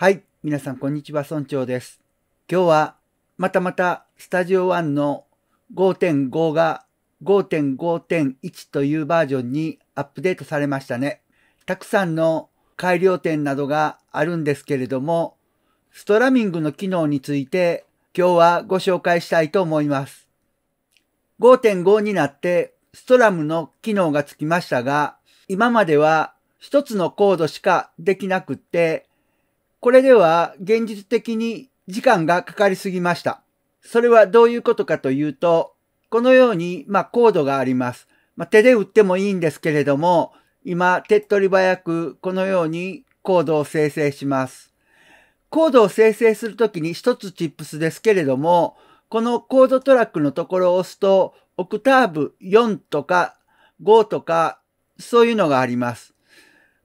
はい、皆さんこんにちは、村長です。今日はまたまたスタジオ1の5.5が5.5.1というバージョンにアップデートされましたね。たくさんの改良点などがあるんですけれども、ストラミングの機能について今日はご紹介したいと思います。5.5になってストラムの機能がつきましたが、今までは一つのコードしかできなくって、これでは現実的に時間がかかりすぎました。それはどういうことかというと、このように、まあ、コードがあります。まあ、手で打ってもいいんですけれども、今、手っ取り早くこのようにコードを生成します。コードを生成するときに一つチップスですけれども、このコードトラックのところを押すと、オクターブ4とか5とか、そういうのがあります。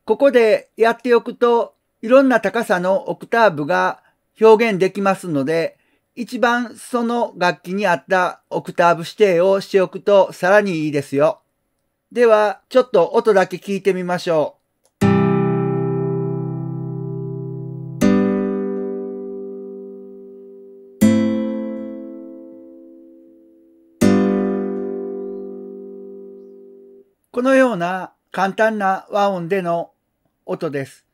ここでやっておくといろんな高さのオクターブが表現できますので、一番その楽器に合ったオクターブ指定をしておくとさらにいいですよ。では、ちょっと音だけ聞いてみましょう。このような簡単な和音での音です。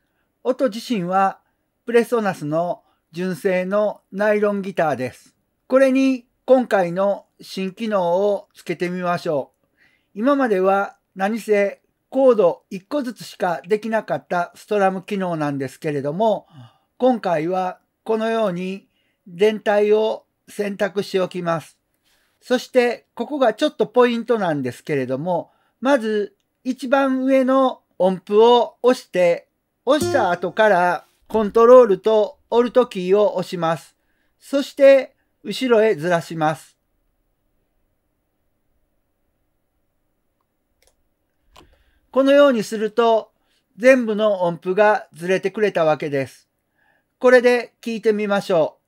音自身はプレソナスの純正のナイロンギターです。これに今回の新機能をつけてみましょう。今までは何せコード1個ずつしかできなかったストラム機能なんですけれども、今回はこのように全体を選択しておきます。そしてここがちょっとポイントなんですけれども、まず一番上の音符を押して押した後からコントロールとオルトキーを押します。そして後ろへずらします。このようにすると全部の音符がずれてくれたわけです。これで聞いてみましょう。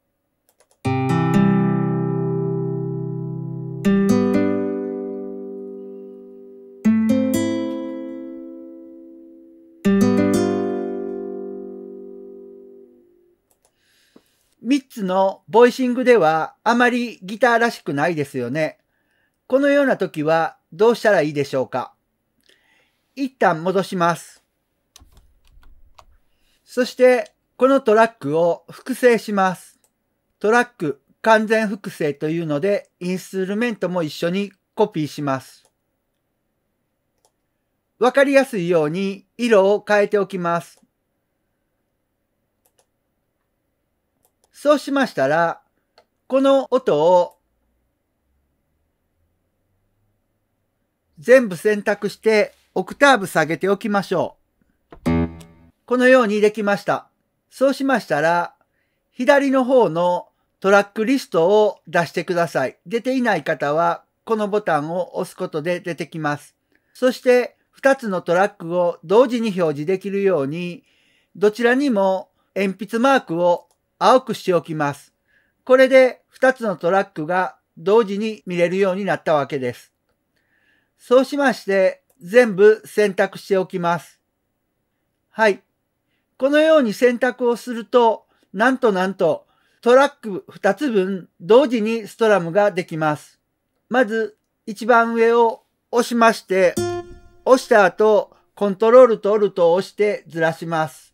3つのボイシングではあまりギターらしくないですよね。このような時はどうしたらいいでしょうか一旦戻します。そしてこのトラックを複製します。トラック完全複製というのでインストゥルメントも一緒にコピーします。わかりやすいように色を変えておきます。そうしましたら、この音を全部選択してオクターブ下げておきましょう。このようにできました。そうしましたら、左の方のトラックリストを出してください。出ていない方は、このボタンを押すことで出てきます。そして、2つのトラックを同時に表示できるように、どちらにも鉛筆マークを青くしておきます。これで2つのトラックが同時に見れるようになったわけです。そうしまして、全部選択しておきます。はい。このように選択をすると、なんとなんと、トラック2つ分同時にストラムができます。まず、一番上を押しまして、押した後、コントロールとオルトを押してずらします。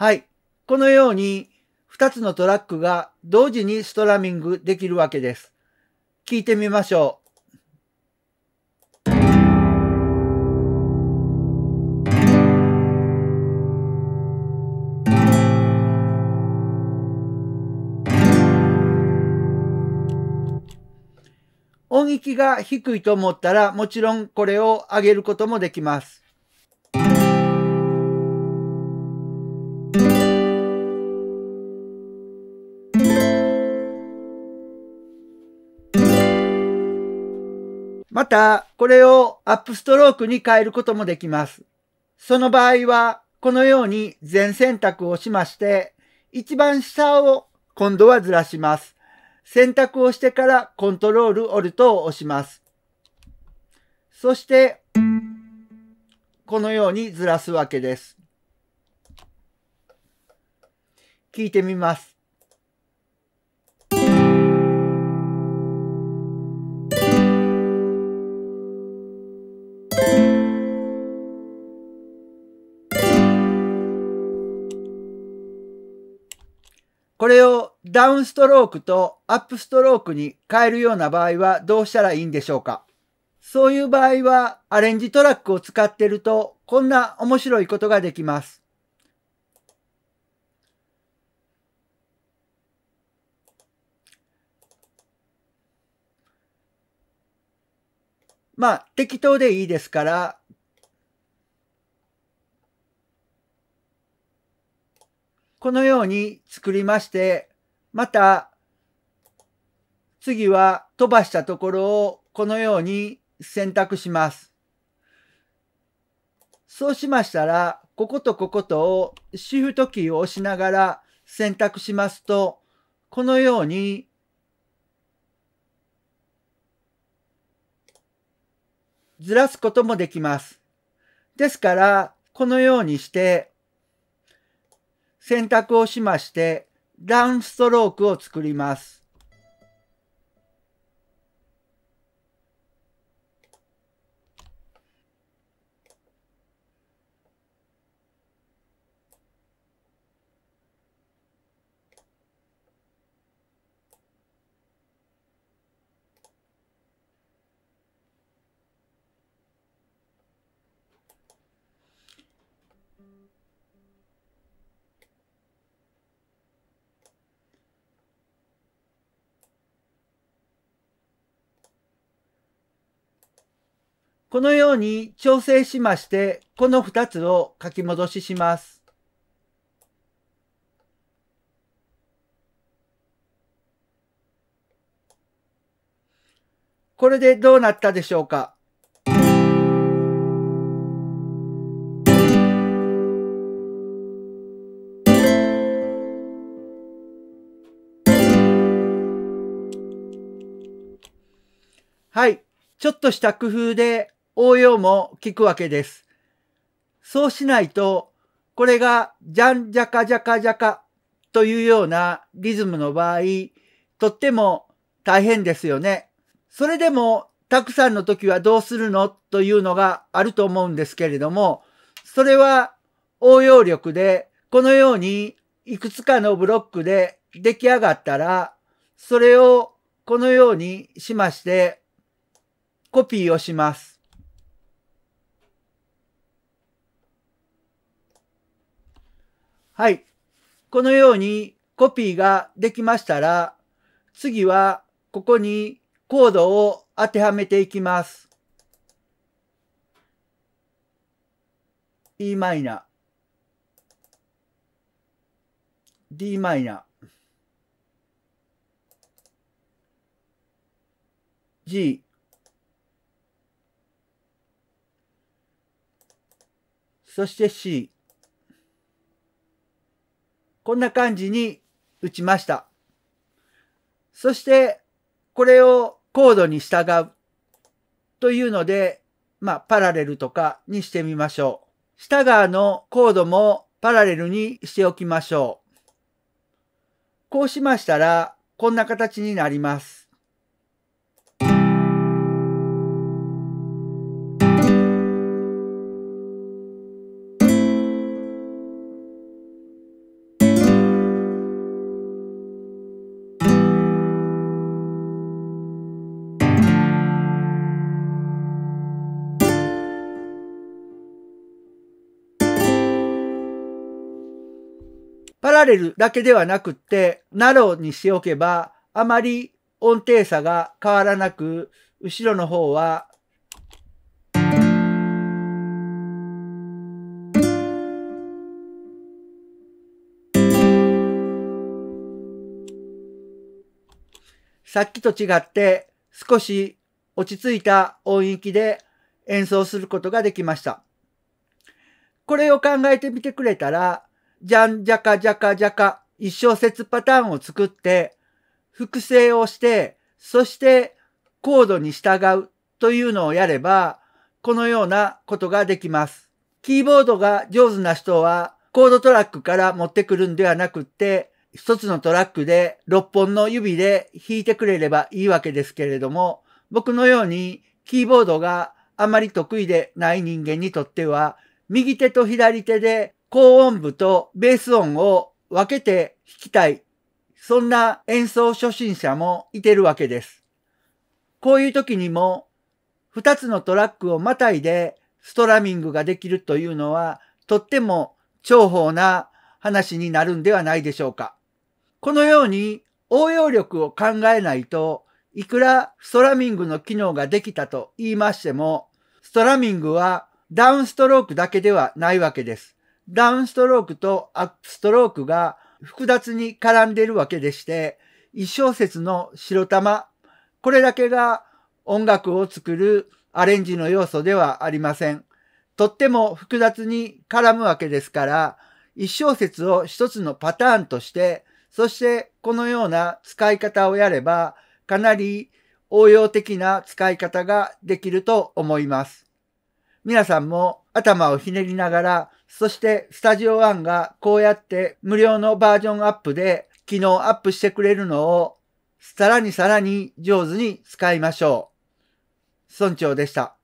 はい。このように2つのトラックが同時にストラミングできるわけです。聞いてみましょう。音域が低いと思ったらもちろんこれを上げることもできます。また、これをアップストロークに変えることもできます。その場合は、このように全選択をしまして、一番下を今度はずらします。選択をしてからコントロールオルトを押します。そして、このようにずらすわけです。聞いてみます。ダウンストロークとアップストロークに変えるような場合はどうしたらいいんでしょうかそういう場合はアレンジトラックを使っているとこんな面白いことができます。まあ適当でいいですからこのように作りましてまた、次は飛ばしたところをこのように選択します。そうしましたら、こことこことをシフトキーを押しながら選択しますと、このように、ずらすこともできます。ですから、このようにして、選択をしまして、ランストロークを作ります。このように調整しまして、この2つを書き戻しします。これでどうなったでしょうかはい。ちょっとした工夫で応用も効くわけです。そうしないと、これがジャンジャカジャカジャカというようなリズムの場合、とっても大変ですよね。それでもたくさんの時はどうするのというのがあると思うんですけれども、それは応用力でこのようにいくつかのブロックで出来上がったら、それをこのようにしましてコピーをします。はい。このようにコピーができましたら、次はここにコードを当てはめていきます。e マイナ d マイナ g そして c こんな感じに打ちました。そして、これをコードに従うというので、まあ、パラレルとかにしてみましょう。下側のコードもパラレルにしておきましょう。こうしましたら、こんな形になります。られるだけではなくって、ナローにしておけば、あまり音程差が変わらなく、後ろの方は、さっきと違って少し落ち着いた音域で演奏することができました。これを考えてみてくれたらじゃんじゃかじゃかじゃか一小節パターンを作って、複製をして、そしてコードに従うというのをやれば、このようなことができます。キーボードが上手な人は、コードトラックから持ってくるんではなくって、一つのトラックで6本の指で弾いてくれればいいわけですけれども、僕のようにキーボードがあまり得意でない人間にとっては、右手と左手で高音部とベース音を分けて弾きたい。そんな演奏初心者もいてるわけです。こういう時にも2つのトラックをまたいでストラミングができるというのはとっても重宝な話になるんではないでしょうか。このように応用力を考えないといくらストラミングの機能ができたと言いましてもストラミングはダウンストロークだけではないわけです。ダウンストロークとアップストロークが複雑に絡んでいるわけでして、一小節の白玉、これだけが音楽を作るアレンジの要素ではありません。とっても複雑に絡むわけですから、一小節を一つのパターンとして、そしてこのような使い方をやれば、かなり応用的な使い方ができると思います。皆さんも頭をひねりながら、そしてスタジオンがこうやって無料のバージョンアップで機能アップしてくれるのをさらにさらに上手に使いましょう。村長でした。